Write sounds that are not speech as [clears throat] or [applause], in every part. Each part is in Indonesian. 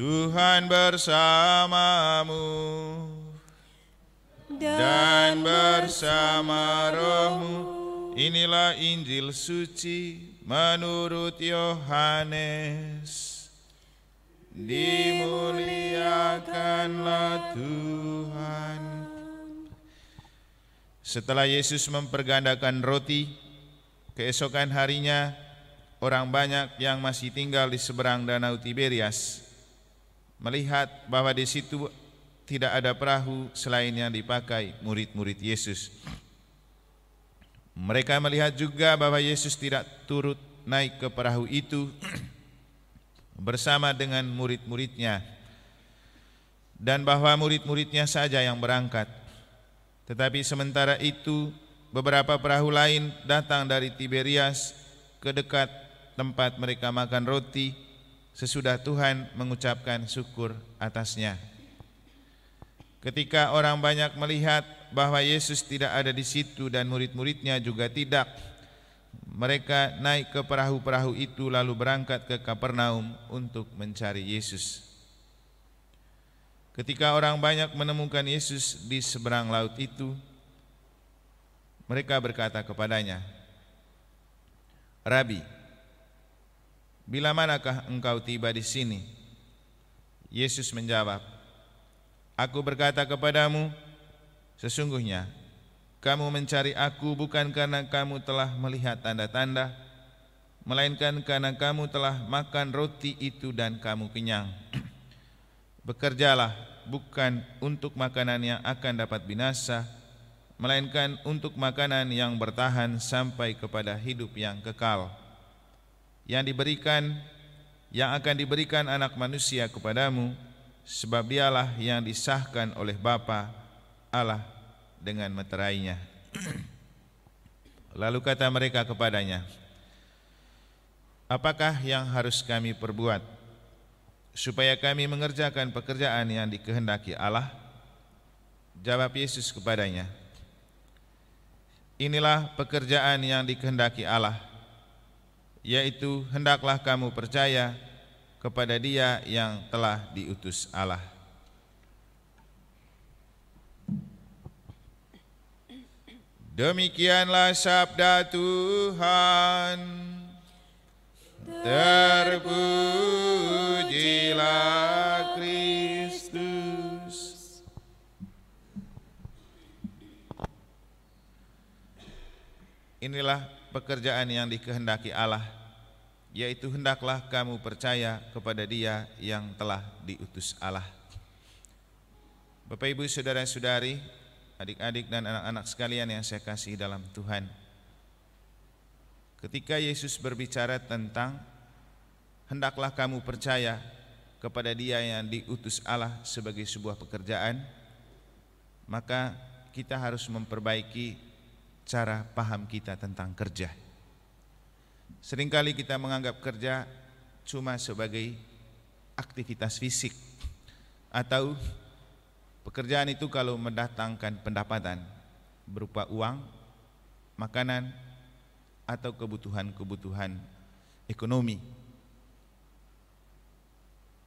Tuhan bersamamu dan bersama rohmu. Inilah Injil suci menurut Yohanes. Dimuliakanlah Tuhan. Setelah Yesus mempergandakan roti, keesokan harinya orang banyak yang masih tinggal di seberang Danau Tiberias melihat bahwa di situ tidak ada perahu selain yang dipakai murid-murid Yesus. Mereka melihat juga bahwa Yesus tidak turut naik ke perahu itu [clears throat] bersama dengan murid-muridnya dan bahwa murid-muridnya saja yang berangkat. Tetapi sementara itu beberapa perahu lain datang dari Tiberias ke dekat tempat mereka makan roti sesudah Tuhan mengucapkan syukur atasnya. Ketika orang banyak melihat bahwa Yesus tidak ada di situ dan murid-muridnya juga tidak, mereka naik ke perahu-perahu itu lalu berangkat ke Kapernaum untuk mencari Yesus. Ketika orang banyak menemukan Yesus di seberang laut itu, mereka berkata kepadanya, "Rabi, Bila manakah engkau tiba di sini? Yesus menjawab, Aku berkata kepadamu, sesungguhnya kamu mencari aku bukan karena kamu telah melihat tanda-tanda, melainkan karena kamu telah makan roti itu dan kamu kenyang. [clears throat] Bekerjalah bukan untuk makanan yang akan dapat binasa, melainkan untuk makanan yang bertahan sampai kepada hidup yang kekal.' yang diberikan yang akan diberikan anak manusia kepadamu sebab dialah yang disahkan oleh Bapa Allah dengan meterainya lalu kata mereka kepadanya apakah yang harus kami perbuat supaya kami mengerjakan pekerjaan yang dikehendaki Allah jawab Yesus kepadanya inilah pekerjaan yang dikehendaki Allah yaitu hendaklah kamu percaya kepada Dia yang telah diutus Allah. Demikianlah sabda Tuhan. Terpujilah Kristus. Inilah pekerjaan yang dikehendaki Allah yaitu hendaklah kamu percaya kepada dia yang telah diutus Allah Bapak Ibu saudara-saudari adik-adik dan anak-anak sekalian yang saya kasih dalam Tuhan ketika Yesus berbicara tentang hendaklah kamu percaya kepada dia yang diutus Allah sebagai sebuah pekerjaan maka kita harus memperbaiki cara paham kita tentang kerja. Seringkali kita menganggap kerja cuma sebagai aktivitas fisik atau pekerjaan itu kalau mendatangkan pendapatan berupa uang, makanan, atau kebutuhan-kebutuhan ekonomi.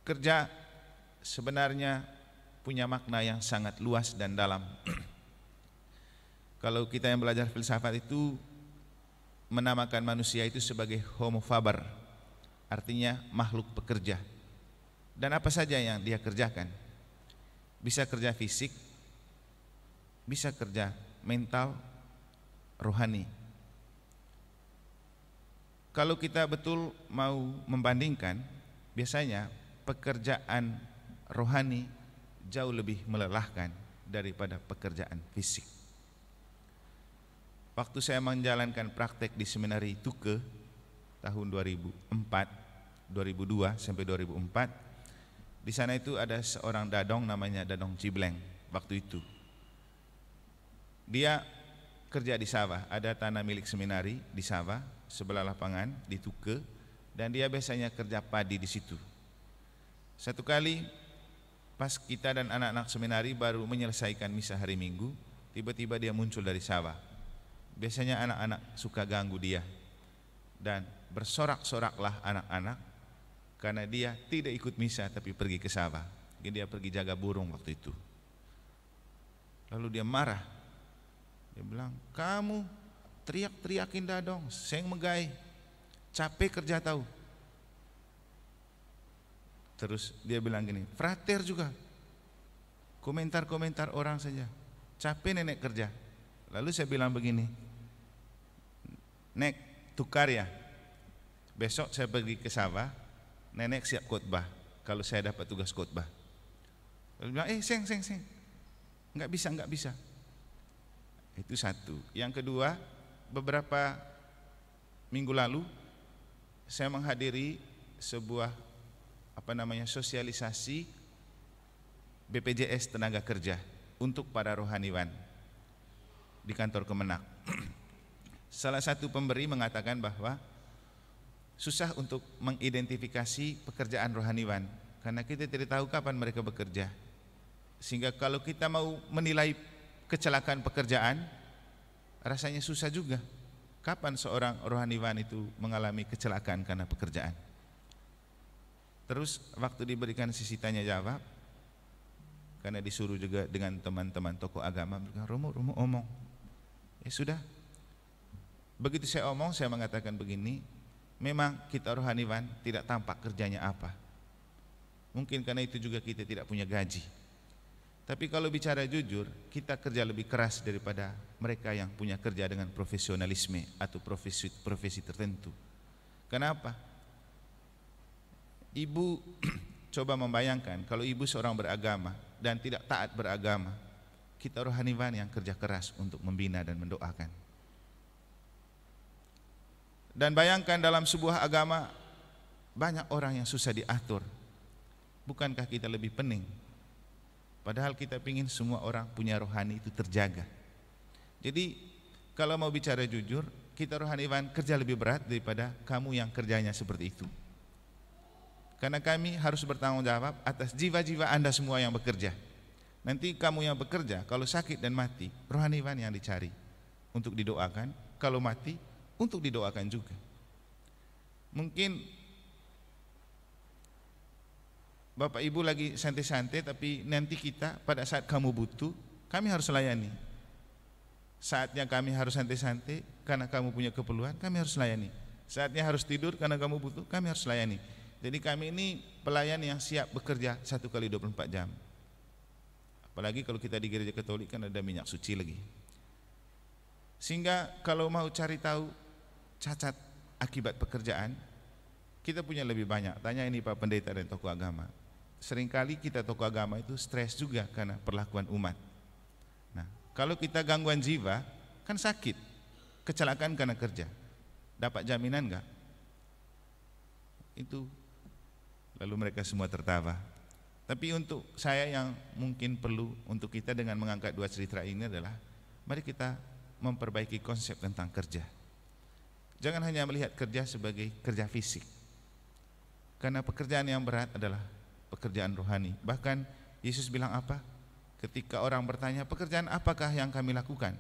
Kerja sebenarnya punya makna yang sangat luas dan dalam. Kalau kita yang belajar filsafat itu menamakan manusia itu sebagai homo faber, artinya makhluk pekerja. Dan apa saja yang dia kerjakan? Bisa kerja fisik, bisa kerja mental, rohani. Kalau kita betul mau membandingkan, biasanya pekerjaan rohani jauh lebih melelahkan daripada pekerjaan fisik. Waktu saya menjalankan praktek di seminari itu ke tahun 2004, 2002 sampai 2004. Di sana itu ada seorang dadong namanya Dadong Cibleng waktu itu. Dia kerja di sawah, ada tanah milik seminari di sawah sebelah lapangan di Tuke dan dia biasanya kerja padi di situ. Satu kali pas kita dan anak-anak seminari baru menyelesaikan misa hari Minggu, tiba-tiba dia muncul dari sawah Biasanya anak-anak suka ganggu dia dan bersorak-soraklah anak-anak karena dia tidak ikut misa tapi pergi ke sawah. Jadi dia pergi jaga burung waktu itu. Lalu dia marah. Dia bilang, kamu teriak-teriakin dong, seng megai, capek kerja tahu. Terus dia bilang gini, frater juga, komentar-komentar orang saja, capek nenek kerja. Lalu saya bilang begini, Nek, tukar ya. Besok saya pergi ke Sabah, nenek siap khotbah. Kalau saya dapat tugas khotbah. bilang, eh seng, seng, seng. Enggak bisa, enggak bisa. Itu satu. Yang kedua, beberapa minggu lalu saya menghadiri sebuah apa namanya sosialisasi BPJS tenaga kerja untuk para rohaniwan di kantor Kemenak. Salah satu pemberi mengatakan bahwa susah untuk mengidentifikasi pekerjaan rohaniwan karena kita tidak tahu kapan mereka bekerja. Sehingga kalau kita mau menilai kecelakaan pekerjaan rasanya susah juga. Kapan seorang rohaniwan itu mengalami kecelakaan karena pekerjaan? Terus waktu diberikan sisi tanya jawab karena disuruh juga dengan teman-teman tokoh agama, Romo, Romo omong. Ya sudah, Begitu saya omong, saya mengatakan begini, memang kita rohaniwan tidak tampak kerjanya apa. Mungkin karena itu juga kita tidak punya gaji. Tapi kalau bicara jujur, kita kerja lebih keras daripada mereka yang punya kerja dengan profesionalisme atau profesi, profesi tertentu. Kenapa? Ibu [clears throat] coba membayangkan kalau ibu seorang beragama dan tidak taat beragama, kita rohaniwan yang kerja keras untuk membina dan mendoakan. Dan bayangkan dalam sebuah agama banyak orang yang susah diatur. Bukankah kita lebih pening? Padahal kita ingin semua orang punya rohani itu terjaga. Jadi kalau mau bicara jujur, kita rohaniwan kerja lebih berat daripada kamu yang kerjanya seperti itu. Karena kami harus bertanggung jawab atas jiwa-jiwa Anda semua yang bekerja. Nanti kamu yang bekerja, kalau sakit dan mati, rohaniwan yang dicari untuk didoakan. Kalau mati, untuk didoakan juga. Mungkin Bapak Ibu lagi santai-santai tapi nanti kita pada saat kamu butuh, kami harus layani. Saatnya kami harus santai-santai karena kamu punya keperluan, kami harus layani. Saatnya harus tidur karena kamu butuh, kami harus layani. Jadi kami ini pelayan yang siap bekerja satu kali 24 jam. Apalagi kalau kita di gereja Katolik kan ada minyak suci lagi. Sehingga kalau mau cari tahu cacat akibat pekerjaan, kita punya lebih banyak. Tanya ini Pak Pendeta dan tokoh agama. Seringkali kita tokoh agama itu stres juga karena perlakuan umat. Nah, kalau kita gangguan jiwa, kan sakit. Kecelakaan karena kerja. Dapat jaminan enggak? Itu lalu mereka semua tertawa. Tapi untuk saya yang mungkin perlu untuk kita dengan mengangkat dua cerita ini adalah mari kita memperbaiki konsep tentang kerja. Jangan hanya melihat kerja sebagai kerja fisik. Karena pekerjaan yang berat adalah pekerjaan rohani. Bahkan Yesus bilang apa? Ketika orang bertanya, pekerjaan apakah yang kami lakukan?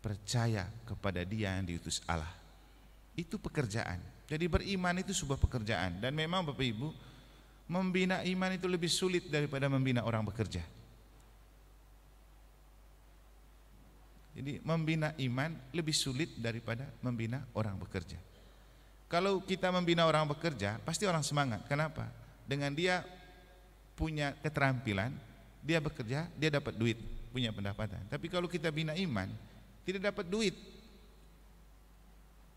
Percaya kepada dia yang diutus Allah. Itu pekerjaan. Jadi beriman itu sebuah pekerjaan. Dan memang Bapak Ibu, membina iman itu lebih sulit daripada membina orang bekerja. Jadi membina iman lebih sulit daripada membina orang bekerja. Kalau kita membina orang bekerja, pasti orang semangat. Kenapa? Dengan dia punya keterampilan, dia bekerja, dia dapat duit, punya pendapatan. Tapi kalau kita bina iman, tidak dapat duit.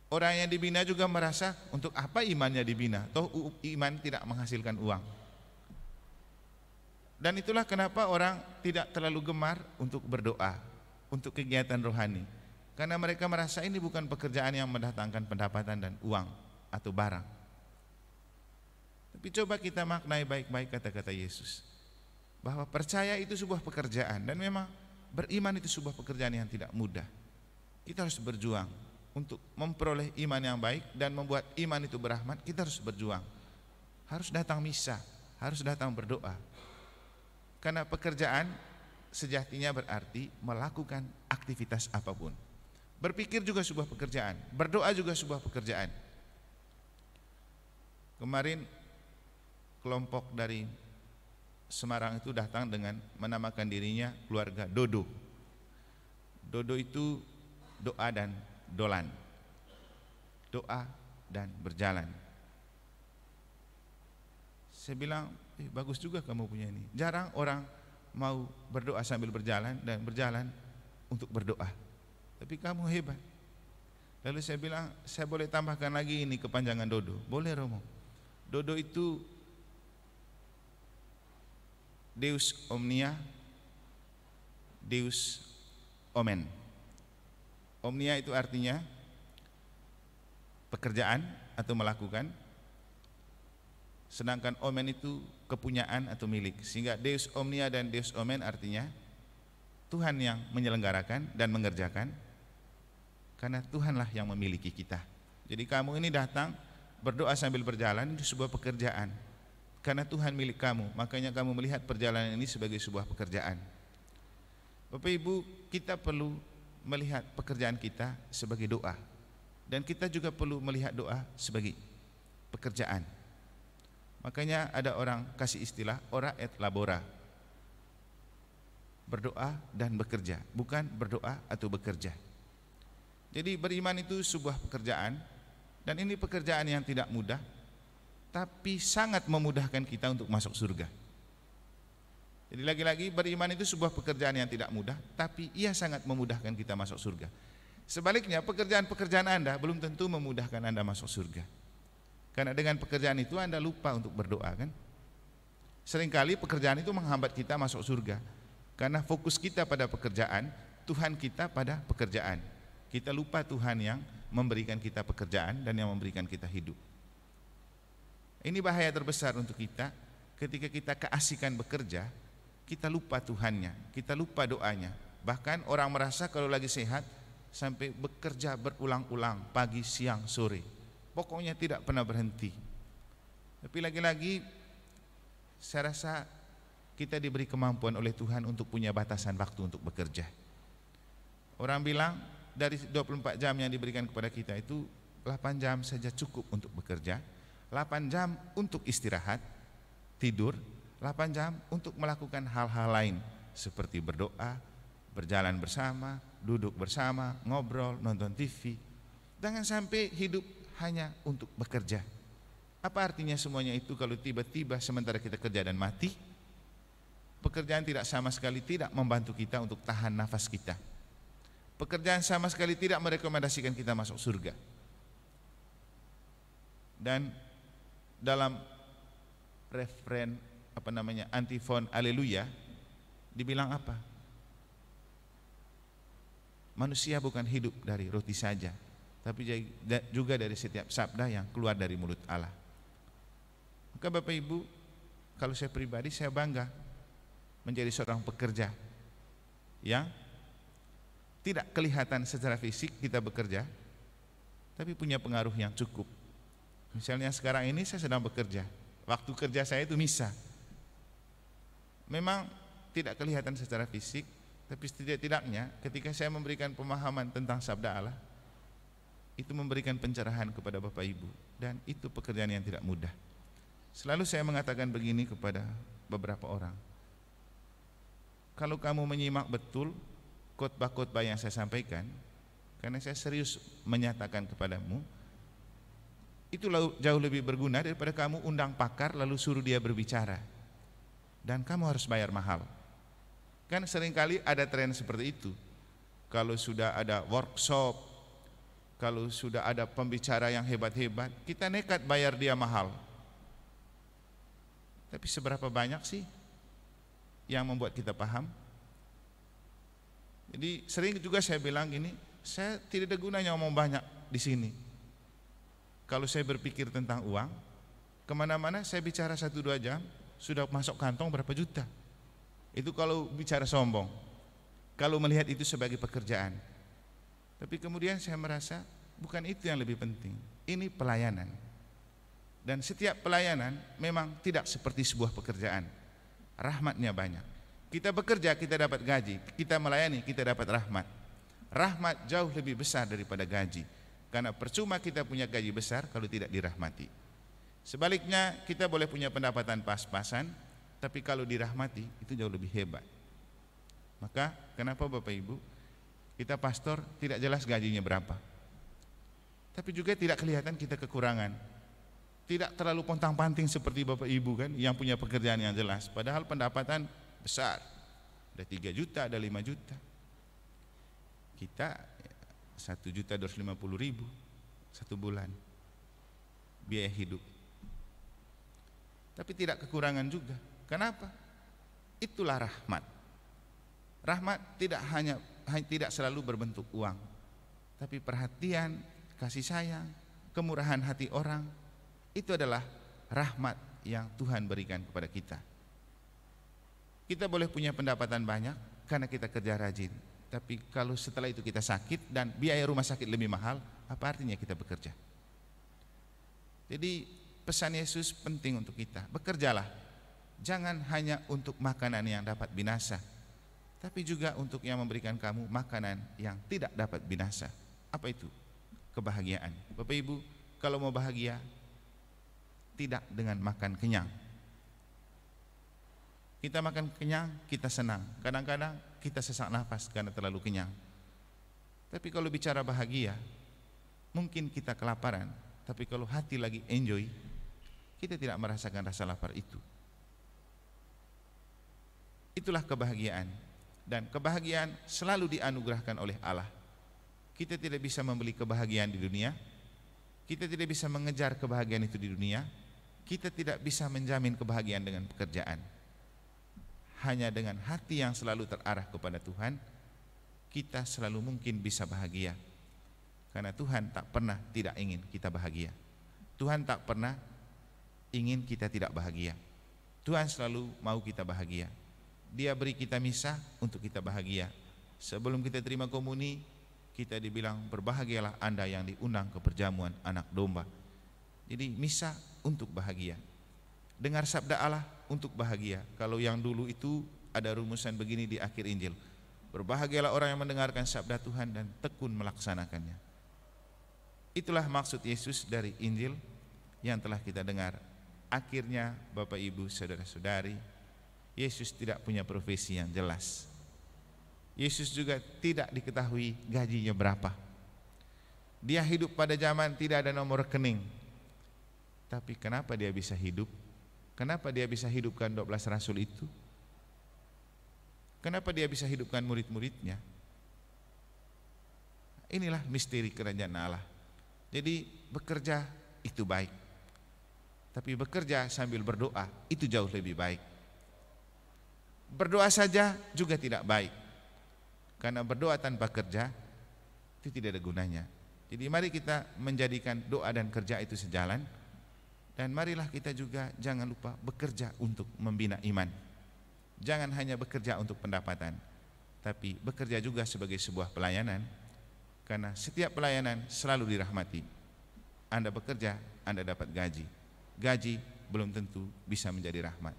Orang yang dibina juga merasa untuk apa imannya dibina? Toh iman tidak menghasilkan uang. Dan itulah kenapa orang tidak terlalu gemar untuk berdoa untuk kegiatan rohani. Karena mereka merasa ini bukan pekerjaan yang mendatangkan pendapatan dan uang atau barang. Tapi coba kita maknai baik-baik kata-kata Yesus. Bahwa percaya itu sebuah pekerjaan dan memang beriman itu sebuah pekerjaan yang tidak mudah. Kita harus berjuang untuk memperoleh iman yang baik dan membuat iman itu berahmat, kita harus berjuang. Harus datang misa, harus datang berdoa. Karena pekerjaan sejatinya berarti melakukan aktivitas apapun. Berpikir juga sebuah pekerjaan, berdoa juga sebuah pekerjaan. Kemarin kelompok dari Semarang itu datang dengan menamakan dirinya keluarga Dodo. Dodo itu doa dan dolan. Doa dan berjalan. Saya bilang, eh, bagus juga kamu punya ini. Jarang orang mau berdoa sambil berjalan dan berjalan untuk berdoa. Tapi kamu hebat. Lalu saya bilang, saya boleh tambahkan lagi ini kepanjangan Dodo. Boleh Romo. Dodo itu Deus Omnia, Deus Omen. Omnia itu artinya pekerjaan atau melakukan. Sedangkan Omen itu kepunyaan atau milik. Sehingga Deus omnia dan Deus omen artinya Tuhan yang menyelenggarakan dan mengerjakan karena Tuhanlah yang memiliki kita. Jadi kamu ini datang berdoa sambil berjalan itu sebuah pekerjaan. Karena Tuhan milik kamu, makanya kamu melihat perjalanan ini sebagai sebuah pekerjaan. Bapak Ibu, kita perlu melihat pekerjaan kita sebagai doa. Dan kita juga perlu melihat doa sebagai pekerjaan. Makanya ada orang kasih istilah ora et labora. Berdoa dan bekerja, bukan berdoa atau bekerja. Jadi beriman itu sebuah pekerjaan dan ini pekerjaan yang tidak mudah tapi sangat memudahkan kita untuk masuk surga. Jadi lagi-lagi beriman itu sebuah pekerjaan yang tidak mudah tapi ia sangat memudahkan kita masuk surga. Sebaliknya pekerjaan-pekerjaan Anda belum tentu memudahkan Anda masuk surga. Karena dengan pekerjaan itu Anda lupa untuk berdoa kan? Seringkali pekerjaan itu menghambat kita masuk surga. Karena fokus kita pada pekerjaan, Tuhan kita pada pekerjaan. Kita lupa Tuhan yang memberikan kita pekerjaan dan yang memberikan kita hidup. Ini bahaya terbesar untuk kita ketika kita keasikan bekerja, kita lupa Tuhannya, kita lupa doanya. Bahkan orang merasa kalau lagi sehat sampai bekerja berulang-ulang pagi, siang, sore pokoknya tidak pernah berhenti. Tapi lagi-lagi saya rasa kita diberi kemampuan oleh Tuhan untuk punya batasan waktu untuk bekerja. Orang bilang dari 24 jam yang diberikan kepada kita itu 8 jam saja cukup untuk bekerja, 8 jam untuk istirahat, tidur, 8 jam untuk melakukan hal-hal lain seperti berdoa, berjalan bersama, duduk bersama, ngobrol, nonton TV. Jangan sampai hidup hanya untuk bekerja. Apa artinya semuanya itu kalau tiba-tiba sementara kita kerja dan mati? Pekerjaan tidak sama sekali tidak membantu kita untuk tahan nafas kita. Pekerjaan sama sekali tidak merekomendasikan kita masuk surga. Dan dalam referen apa namanya antifon Aleluya dibilang apa? Manusia bukan hidup dari roti saja, tapi juga dari setiap sabda yang keluar dari mulut Allah. Maka Bapak Ibu, kalau saya pribadi saya bangga menjadi seorang pekerja yang tidak kelihatan secara fisik kita bekerja, tapi punya pengaruh yang cukup. Misalnya sekarang ini saya sedang bekerja, waktu kerja saya itu misa. Memang tidak kelihatan secara fisik, tapi setidak-tidaknya ketika saya memberikan pemahaman tentang sabda Allah, itu memberikan pencerahan kepada Bapak Ibu dan itu pekerjaan yang tidak mudah. Selalu saya mengatakan begini kepada beberapa orang. Kalau kamu menyimak betul khotbah-khotbah yang saya sampaikan, karena saya serius menyatakan kepadamu, itu jauh lebih berguna daripada kamu undang pakar lalu suruh dia berbicara. Dan kamu harus bayar mahal. Kan seringkali ada tren seperti itu. Kalau sudah ada workshop, kalau sudah ada pembicara yang hebat-hebat, kita nekat bayar dia mahal. Tapi seberapa banyak sih yang membuat kita paham? Jadi sering juga saya bilang gini, saya tidak ada gunanya ngomong banyak di sini. Kalau saya berpikir tentang uang, kemana-mana saya bicara satu dua jam, sudah masuk kantong berapa juta. Itu kalau bicara sombong. Kalau melihat itu sebagai pekerjaan. Tapi kemudian saya merasa bukan itu yang lebih penting. Ini pelayanan. Dan setiap pelayanan memang tidak seperti sebuah pekerjaan. Rahmatnya banyak. Kita bekerja kita dapat gaji, kita melayani kita dapat rahmat. Rahmat jauh lebih besar daripada gaji. Karena percuma kita punya gaji besar kalau tidak dirahmati. Sebaliknya kita boleh punya pendapatan pas-pasan, tapi kalau dirahmati itu jauh lebih hebat. Maka kenapa Bapak Ibu kita pastor tidak jelas gajinya berapa. Tapi juga tidak kelihatan kita kekurangan. Tidak terlalu pontang-panting seperti Bapak Ibu kan yang punya pekerjaan yang jelas. Padahal pendapatan besar. Ada 3 juta, ada 5 juta. Kita 1 juta 250 ribu satu bulan biaya hidup. Tapi tidak kekurangan juga. Kenapa? Itulah rahmat. Rahmat tidak hanya tidak selalu berbentuk uang, tapi perhatian, kasih sayang, kemurahan hati orang itu adalah rahmat yang Tuhan berikan kepada kita. Kita boleh punya pendapatan banyak karena kita kerja rajin, tapi kalau setelah itu kita sakit dan biaya rumah sakit lebih mahal, apa artinya kita bekerja? Jadi pesan Yesus penting untuk kita, bekerjalah. Jangan hanya untuk makanan yang dapat binasa, tapi juga untuk yang memberikan kamu makanan yang tidak dapat binasa. Apa itu? Kebahagiaan. Bapak Ibu, kalau mau bahagia, tidak dengan makan kenyang. Kita makan kenyang, kita senang. Kadang-kadang kita sesak nafas karena terlalu kenyang. Tapi kalau bicara bahagia, mungkin kita kelaparan, tapi kalau hati lagi enjoy, kita tidak merasakan rasa lapar itu. Itulah kebahagiaan dan kebahagiaan selalu dianugerahkan oleh Allah. Kita tidak bisa membeli kebahagiaan di dunia. Kita tidak bisa mengejar kebahagiaan itu di dunia. Kita tidak bisa menjamin kebahagiaan dengan pekerjaan. Hanya dengan hati yang selalu terarah kepada Tuhan, kita selalu mungkin bisa bahagia. Karena Tuhan tak pernah tidak ingin kita bahagia. Tuhan tak pernah ingin kita tidak bahagia. Tuhan selalu mau kita bahagia dia beri kita misa untuk kita bahagia. Sebelum kita terima komuni, kita dibilang berbahagialah Anda yang diundang ke perjamuan anak domba. Jadi misa untuk bahagia. Dengar sabda Allah untuk bahagia. Kalau yang dulu itu ada rumusan begini di akhir Injil. Berbahagialah orang yang mendengarkan sabda Tuhan dan tekun melaksanakannya. Itulah maksud Yesus dari Injil yang telah kita dengar. Akhirnya Bapak Ibu Saudara-saudari Yesus tidak punya profesi yang jelas. Yesus juga tidak diketahui gajinya berapa. Dia hidup pada zaman tidak ada nomor rekening. Tapi kenapa dia bisa hidup? Kenapa dia bisa hidupkan 12 rasul itu? Kenapa dia bisa hidupkan murid-muridnya? Inilah misteri kerajaan Allah. Jadi bekerja itu baik. Tapi bekerja sambil berdoa itu jauh lebih baik. Berdoa saja juga tidak baik. Karena berdoa tanpa kerja itu tidak ada gunanya. Jadi mari kita menjadikan doa dan kerja itu sejalan dan marilah kita juga jangan lupa bekerja untuk membina iman. Jangan hanya bekerja untuk pendapatan, tapi bekerja juga sebagai sebuah pelayanan karena setiap pelayanan selalu dirahmati. Anda bekerja, Anda dapat gaji. Gaji belum tentu bisa menjadi rahmat,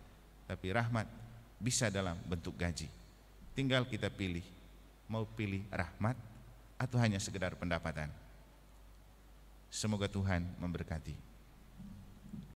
tapi rahmat bisa dalam bentuk gaji. Tinggal kita pilih, mau pilih rahmat atau hanya sekedar pendapatan. Semoga Tuhan memberkati.